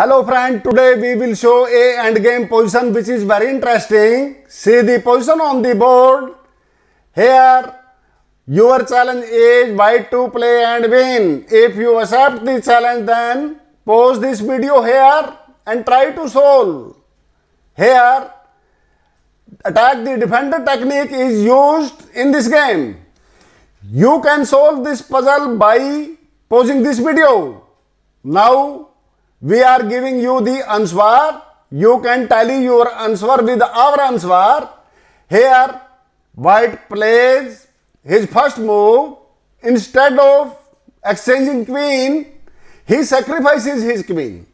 Hello friend, today we will show a end game position which is very interesting. See the position on the board. Here, your challenge is white to play and win. If you accept the challenge then pause this video here and try to solve. Here, attack the defender technique is used in this game. You can solve this puzzle by pausing this video. Now, we are giving you the answer. You can tally your answer with our answer. Here, white plays his first move. Instead of exchanging queen, he sacrifices his queen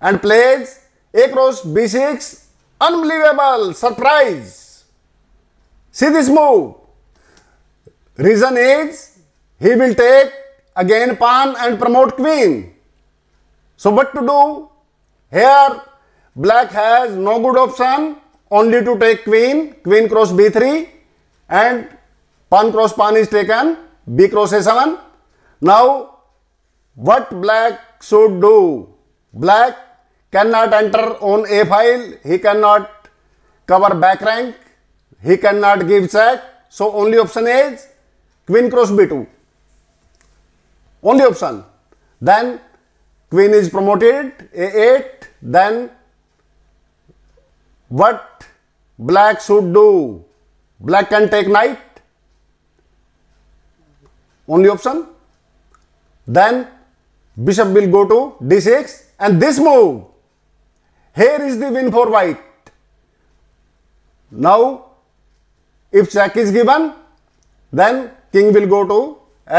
and plays a cross b6. Unbelievable surprise. See this move. Reason is he will take again pawn and promote queen. So what to do? Here black has no good option only to take queen, queen cross b3 and pawn cross pawn is taken, b cross a7. Now what black should do? Black cannot enter on a file, he cannot cover back rank, he cannot give check. So only option is queen cross b2. Only option. Then queen is promoted a8 then what black should do black can take knight only option then bishop will go to d6 and this move here is the win for white now if check is given then king will go to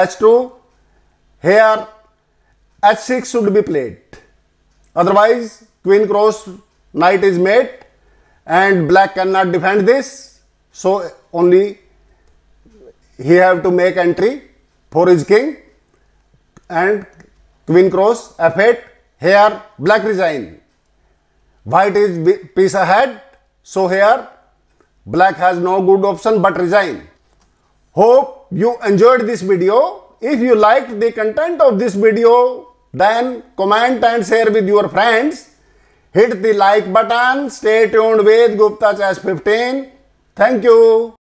h2 here h6 should be played. Otherwise, queen cross knight is mate, and black cannot defend this. So, only he have to make entry for his king and queen cross f8. Here, black resign. White is piece ahead. So, here black has no good option but resign. Hope you enjoyed this video. If you liked the content of this video, then comment and share with your friends. Hit the like button. Stay tuned with Gupta Chess 15. Thank you.